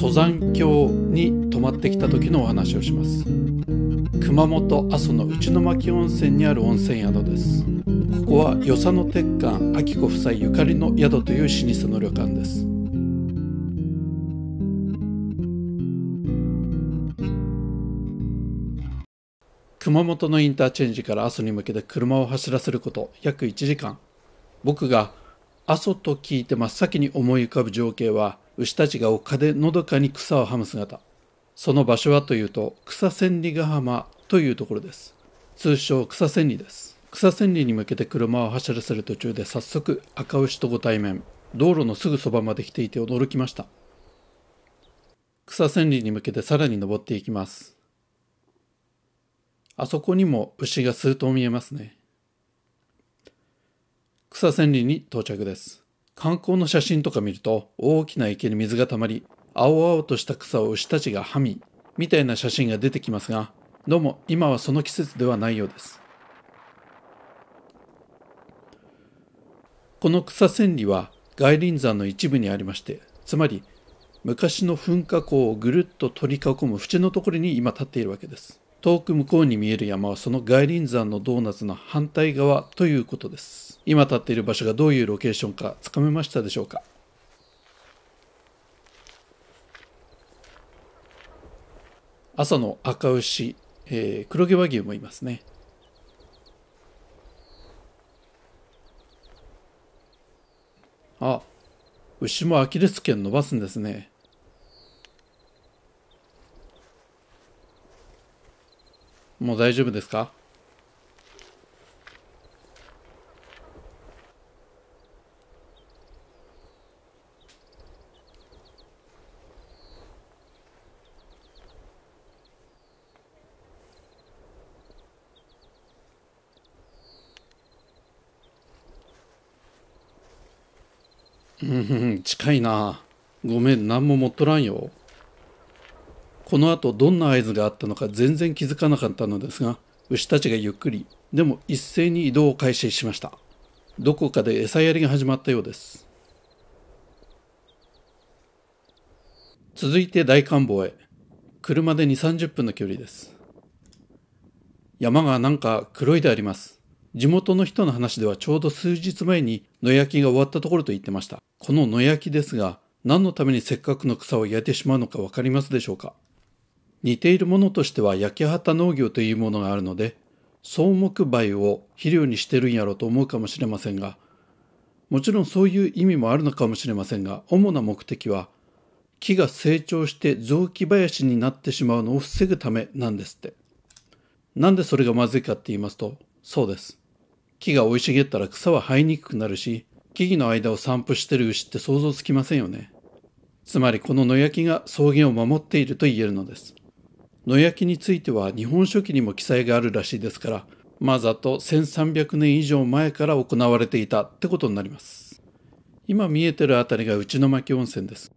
登山峡に泊まってきた時のお話をします熊本阿蘇の内巻温泉にある温泉宿ですここは与謝野鉄幹明子夫妻ゆかりの宿という老舗の旅館です熊本のインターチェンジから阿蘇に向けて車を走らせること約1時間僕が阿蘇と聞いて真っ先に思い浮かぶ情景は牛たちが丘でのどかに草をはむ姿その場所はというと草千里ヶ浜というところです通称草千里です草千里に向けて車を走らせる途中で早速赤牛とご対面道路のすぐそばまで来ていて驚きました草千里に向けてさらに登っていきますあそこにも牛が数頭見えますね草千里に到着です観光の写真とか見ると大きな池に水が溜まり、青々とした草を牛たちがはみ、みたいな写真が出てきますが、どうも今はその季節ではないようです。この草千里は外輪山の一部にありまして、つまり昔の噴火口をぐるっと取り囲む縁のところに今立っているわけです。遠く向こうに見える山はその外輪山のドーナツの反対側ということです今立っている場所がどういうロケーションかつかめましたでしょうか朝の赤牛、えー、黒毛和牛もいますねあ牛もアキレス腱伸ばすんですねもう大丈夫ですかうん、近いな。ごめん、何も持っとらんよ。この後どんな合図があったのか全然気づかなかったのですが牛たちがゆっくりでも一斉に移動を開始しましたどこかで餌やりが始まったようです続いて大観望へ車で2 3 0分の距離です山がなんか黒いであります地元の人の話ではちょうど数日前に野焼きが終わったところと言ってましたこの野焼きですが何のためにせっかくの草を焼いてしまうのか分かりますでしょうか似ているものとしては焼き畑農業というものがあるので草木灰を肥料にしてるんやろうと思うかもしれませんがもちろんそういう意味もあるのかもしれませんが主な目的は木が成長して雑木林になってしまうのを防ぐためなんですってなんでそれがまずいかって言いますとそうです木が生い茂ったら草は生えにくくなるし木々の間を散布してる牛って想像つきませんよねつまりこの野焼きが草原を守っていると言えるのです野焼きについては日本書紀にも記載があるらしいですからまざと1300年以上前から行われていたってことになります今見えてるあたりが内の巻温泉です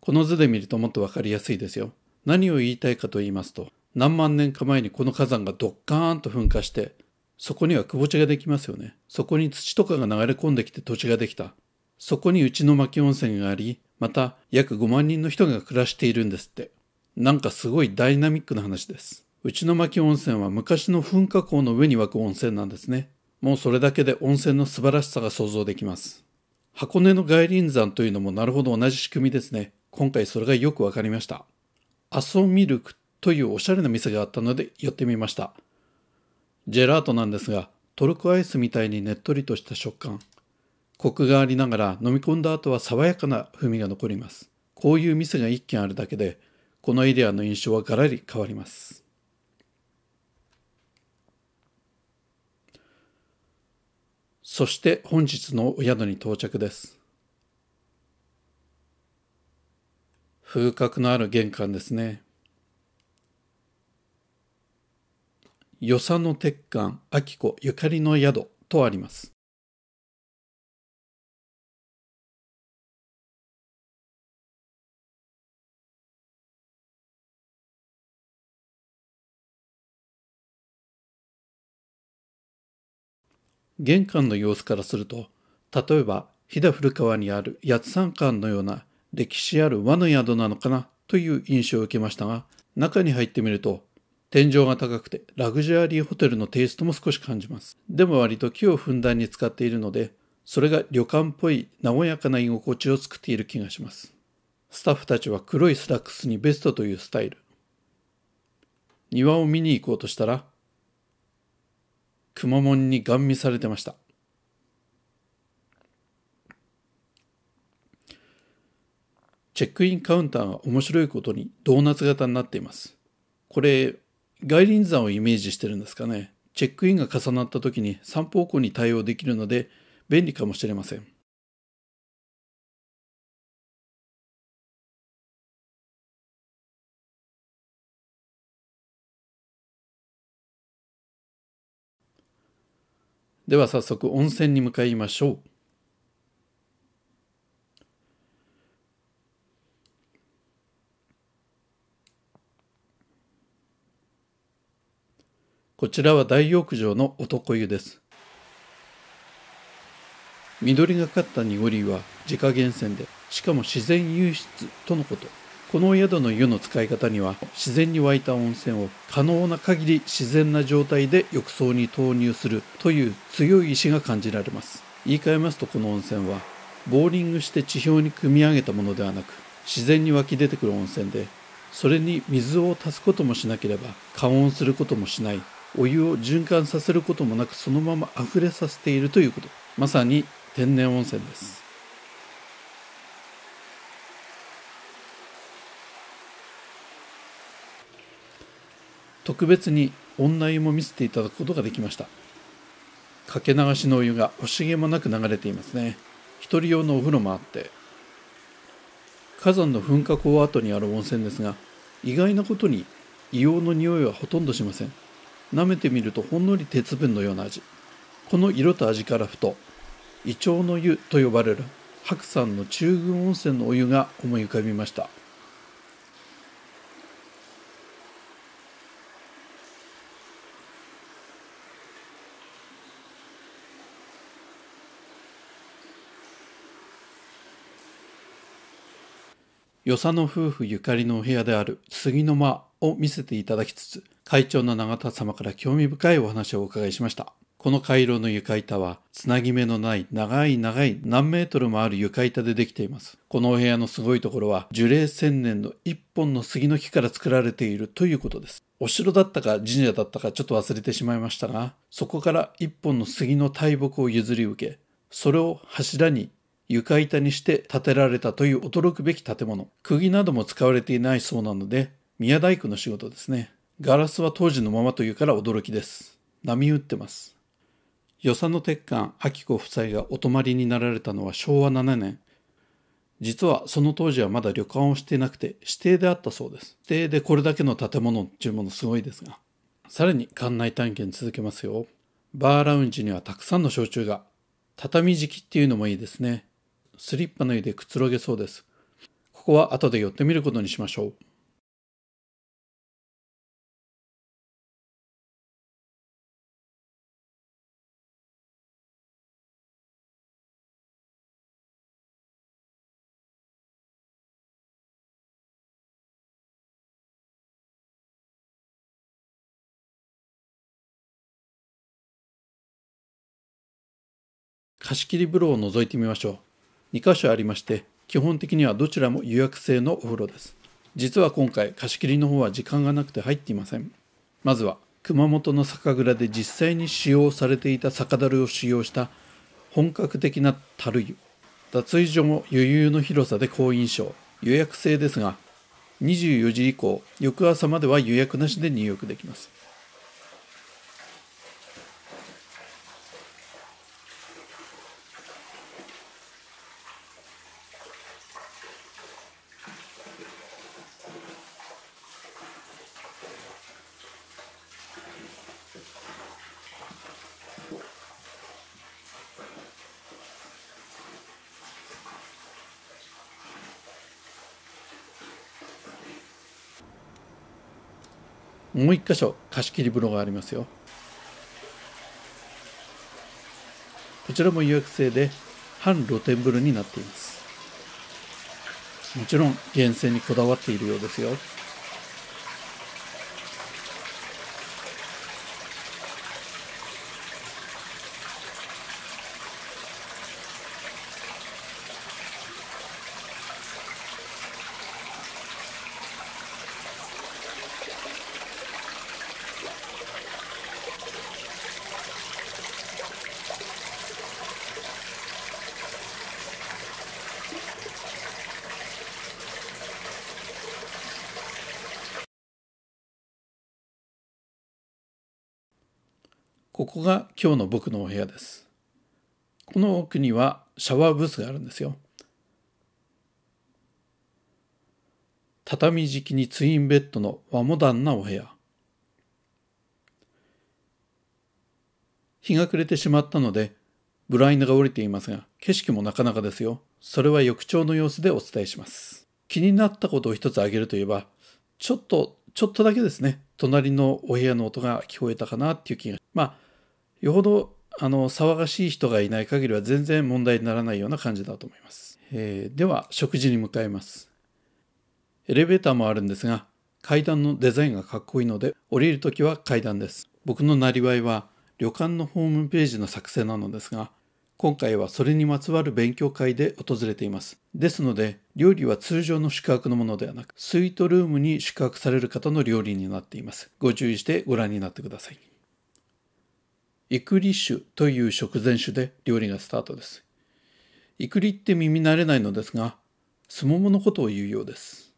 この図で見るともっとわかりやすいですよ何を言いたいかと言いますと何万年か前にこの火山がドッカーンと噴火してそこにはくぼ地ができますよねそこに土とかが流れ込んできて土地ができたそこに内の巻温泉があり、また約5万人の人が暮らしているんですって。なんかすごいダイナミックな話です。内の巻温泉は昔の噴火口の上に湧く温泉なんですね。もうそれだけで温泉の素晴らしさが想像できます。箱根の外輪山というのもなるほど同じ仕組みですね。今回それがよくわかりました。アソミルクというおしゃれな店があったので寄ってみました。ジェラートなんですが、トルコアイスみたいにねっとりとした食感。コクがありながら飲み込んだ後は爽やかな風味が残ります。こういう店が一軒あるだけで、このエリアの印象はガラリ変わります。そして本日のお宿に到着です。風格のある玄関ですね。与謝野鉄管秋子ゆかりの宿とあります。玄関の様子からすると、例えば飛騨古川にある八山館のような歴史ある和の宿なのかなという印象を受けましたが、中に入ってみると、天井が高くてラグジュアリーホテルのテイストも少し感じます。でも割と木をふんだんに使っているので、それが旅館っぽい和やかな居心地を作っている気がします。スタッフたちは黒いスラックスにベストというスタイル。庭を見に行こうとしたら、くまモンにガン見されてました。チェックインカウンターが面白いことにドーナツ型になっています。これ、外輪山をイメージしてるんですかね。チェックインが重なった時に散方向に対応できるので便利かもしれません。では早速温泉に向かいましょう。こちらは大浴場の男湯です。緑がかった濁りは自家源泉で、しかも自然湧出とのこと。この宿の湯の使い方には自然に湧いた温泉を可能な限り自然な状態で浴槽に投入するという強い意志が感じられます言い換えますとこの温泉はボーリングして地表に汲み上げたものではなく自然に湧き出てくる温泉でそれに水を足すこともしなければ加温することもしないお湯を循環させることもなくそのまま溢れさせているということまさに天然温泉です特別に女湯も見せていただくことができましたかけ流しのお湯が惜しげもなく流れていますね一人用のお風呂もあって火山の噴火口跡にある温泉ですが意外なことに硫黄の匂いはほとんどしません舐めてみるとほんのり鉄分のような味この色と味からふと胃腸の湯と呼ばれる白山の中宮温泉のお湯が思い浮かびました与謝野夫婦ゆかりのお部屋である杉の間を見せていただきつつ、会長の永田様から興味深いお話をお伺いしました。この回廊の床板は、つなぎ目のない長い長い何メートルもある床板でできています。このお部屋のすごいところは、樹齢千年の一本の杉の木から作られているということです。お城だったか神社だったかちょっと忘れてしまいましたが、そこから一本の杉の大木を譲り受け、それを柱に床板にして建てられたという驚くべき建物。釘なども使われていないそうなので、宮大工の仕事ですね。ガラスは当時のままというから驚きです。波打ってます。与謝野鉄管秋子夫妻がお泊まりになられたのは昭和7年。実はその当時はまだ旅館をしていなくて指定であったそうです。指定でこれだけの建物っていうものすごいですが。さらに館内探検続けますよ。バーラウンジにはたくさんの焼酎が。畳敷きっていうのもいいですね。スリッパ脱いでくつろげそうです。ここは後で寄ってみることにしましょう。貸切風呂を覗いてみましょう。2カ所ありまして基本的にはどちらも予約制のお風呂です実は今回貸し切りの方は時間がなくて入っていませんまずは熊本の酒蔵で実際に使用されていた酒樽を使用した本格的な樽湯脱衣所も余裕の広さで好印象予約制ですが24時以降翌朝までは予約なしで入浴できますもう1箇所貸切風呂がありますよこちらも予約制で半露天風呂になっていますもちろん源泉にこだわっているようですよここが今日の僕のお部屋です。この奥にはシャワーブースがあるんですよ。畳敷きにツインベッドの和モダンなお部屋。日が暮れてしまったので、ブラインドが降りていますが、景色もなかなかですよ。それは浴場の様子でお伝えします。気になったことを一つ挙げるといえば、ちょっと、ちょっとだけですね、隣のお部屋の音が聞こえたかなっていう気が。まあよほどあの騒がしい人がいない限りは全然問題にならないような感じだと思います、えー、では食事に向かいますエレベーターもあるんですが階段のデザインがかっこいいので降りるときは階段です僕のなりわいは旅館のホームページの作成なのですが今回はそれにまつわる勉強会で訪れています。ですので、料理は通常の宿泊のものではなく、スイートルームに宿泊される方の料理になっています。ご注意してご覧になってください。イクリ酒という食前酒で料理がスタートです。イクリって耳慣れないのですが、すもものことを言うようです。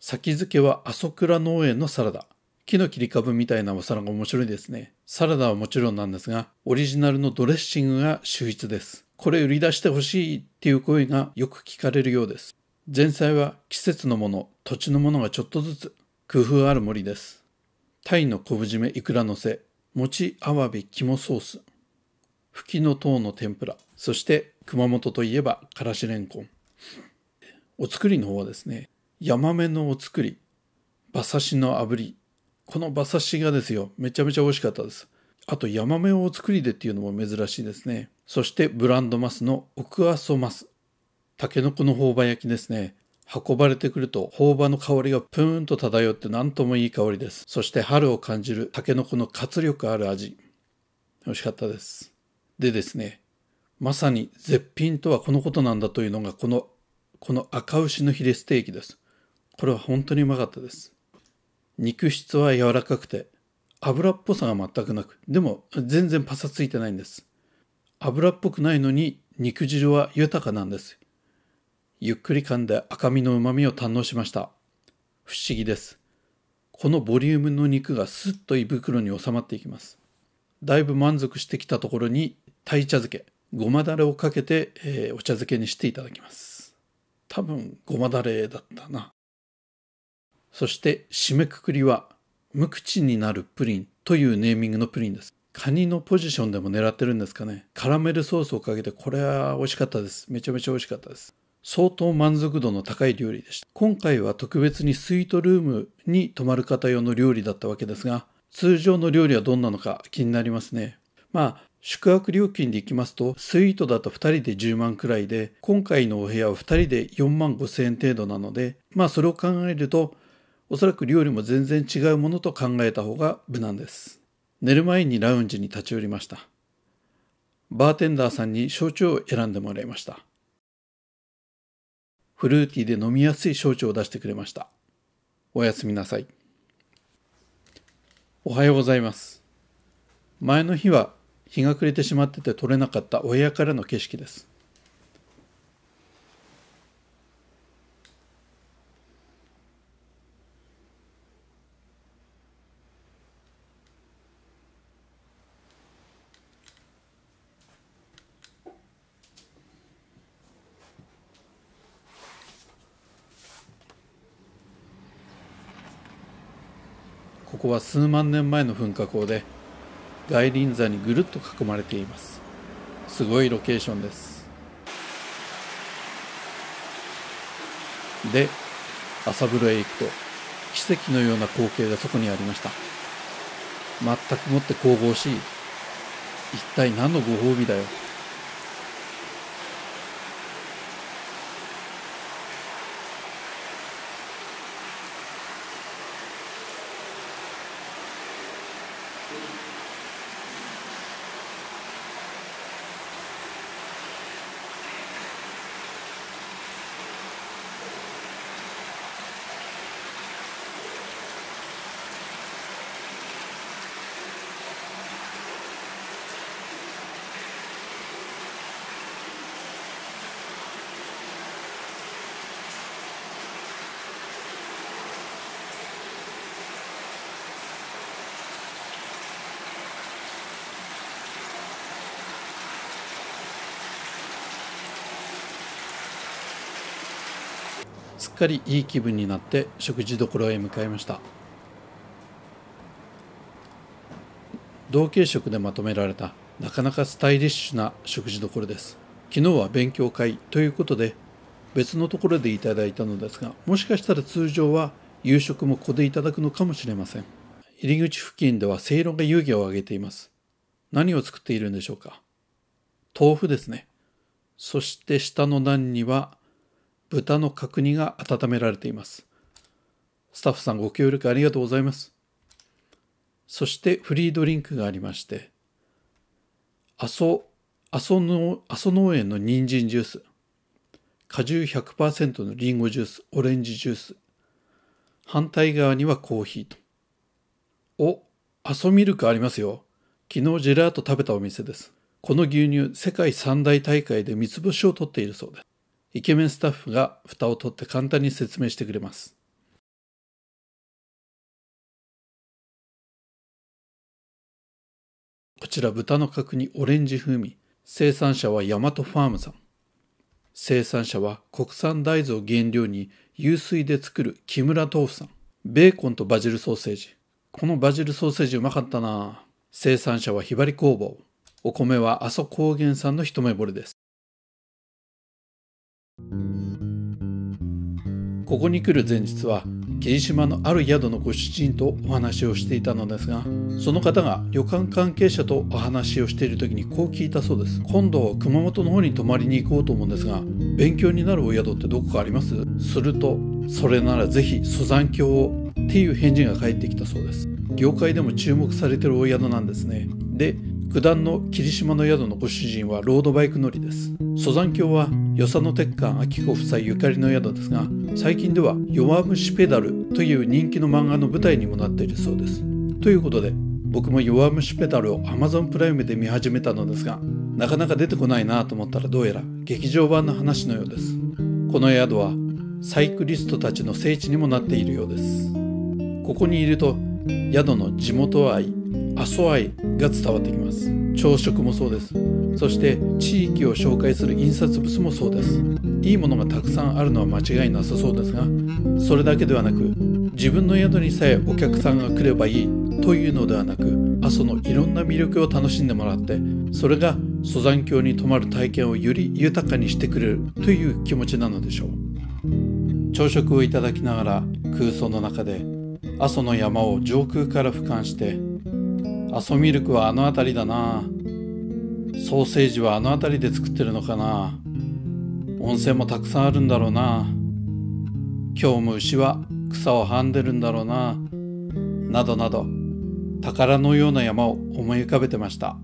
先付けは朝倉農園のサラダ。木の切り株みたいなお皿が面白いですね。サラダはもちろんなんですが、オリジナルのドレッシングが秀逸です。これ売り出してほしいっていう声がよく聞かれるようです。前菜は季節のもの、土地のものがちょっとずつ工夫ある森です。タイの昆布締めイクラのせ、餅あわび肝ソース、ふきのとうの天ぷら、そして熊本といえばからしれんこん。お造りの方はですね、ヤマメのお造り、馬刺しの炙り。この馬刺しがですよ、めちゃめちゃ美味しかったです。あとヤマメをお造りでっていうのも珍しいですね。そしてブランドマスの奥阿蘇マス。タケノコの朴葉焼きですね。運ばれてくると頬葉の香りがプーンと漂って何ともいい香りです。そして春を感じるタケノコの活力ある味。美味しかったです。でですね、まさに絶品とはこのことなんだというのがこの、この赤牛のヒレステーキです。これは本当にうまかったです。肉質は柔らかくて、油っぽさが全くなく、でも全然パサついてないんです。油っぽくないのに肉汁は豊かなんです。ゆっくり噛んで赤身の旨味を堪能しました。不思議です。このボリュームの肉がスッと胃袋に収まっていきます。だいぶ満足してきたところに、鯛茶漬け、ごまだれをかけて、えー、お茶漬けにしていただきます。多分、ごまだれだったな。そして、締めくくりは、無口になるプリンというネーミングのプリンです。カニのポジションでも狙ってるんですかね。カラメルソースをかけて、これは美味しかったです。めちゃめちゃ美味しかったです。相当満足度の高い料理でした。今回は特別にスイートルームに泊まる方用の料理だったわけですが、通常の料理はどんなのか気になりますね。まあ、宿泊料金でいきますと、スイートだと2人で10万くらいで、今回のお部屋は2人で4万5千円程度なので、まあそれを考えると、おそらく料理も全然違うものと考えた方が無難です。寝る前にラウンジに立ち寄りました。バーテンダーさんに焼酎を選んでもらいました。フルーティーで飲みやすい焼酎を出してくれました。おやすみなさい。おはようございます。前の日は日が暮れてしまってて撮れなかったお部屋からの景色です。は数万年前の噴火口で外輪山にぐるっと囲まれていますすごいロケーションですで朝風呂へ行くと奇跡のような光景がそこにありました全くもって神々しい一体何のご褒美だよすっかりいい気分になって食事処へ向かいました同系色でまとめられたなかなかスタイリッシュな食事処です昨日は勉強会ということで別のところでいただいたのですがもしかしたら通常は夕食もここでいただくのかもしれません入り口付近ではせいろが湯気を上げています何を作っているんでしょうか豆腐ですねそして下の段には豚の角煮が温められています。スタッフさんご協力ありがとうございます。そしてフリードリンクがありまして、阿蘇、阿蘇の阿蘇農園の人参ジュース、果汁100%のリンゴジュース、オレンジジュース、反対側にはコーヒーと。お、阿蘇ミルクありますよ。昨日ジェラート食べたお店です。この牛乳、世界三大大会で三つ星を取っているそうです。イケメンスタッフが蓋を取って簡単に説明してくれます。こちら豚の角煮オレンジ風味。生産者はヤマトファームさん。生産者は国産大豆を原料に湧水で作る木村豆腐さん。ベーコンとバジルソーセージ。このバジルソーセージうまかったな生産者はひばり工房。お米は阿蘇高原産の一目惚れです。ここに来る前日は霧島のある宿のご主人とお話をしていたのですがその方が旅館関係者とお話をしている時にこう聞いたそうです今度熊本の方に泊まりに行こうと思うんですが勉強になるお宿ってどこかありますするとそれならぜひ登山橋をっていう返事が返ってきたそうです業界でも注目されてるお宿なんですねで九段の霧島の宿のご主人はロードバイク乗りです登山橋は与謝野鉄管明子夫妻ゆかりの宿ですが最近では「弱虫ペダル」という人気の漫画の舞台にもなっているそうですということで僕も「弱虫ペダル」を Amazon プライムで見始めたのですがなかなか出てこないなと思ったらどうやら劇場版の話のようですこの宿はサイクリストたちの聖地にもなっているようですここにいると宿の地元愛阿蘇愛が伝わってきます朝食もそうですそして地域を紹介する印刷物もそうですいいものがたくさんあるのは間違いなさそうですがそれだけではなく自分の宿にさえお客さんが来ればいいというのではなく阿蘇のいろんな魅力を楽しんでもらってそれが登山橋に泊まる体験をより豊かにしてくれるという気持ちなのでしょう朝食をいただきながら空想の中で阿蘇の山を上空から俯瞰してアソミルクはあの辺りだなソーセージはあの辺りで作ってるのかな温泉もたくさんあるんだろうな今日も牛は草をはんでるんだろうななどなど宝のような山を思い浮かべてました。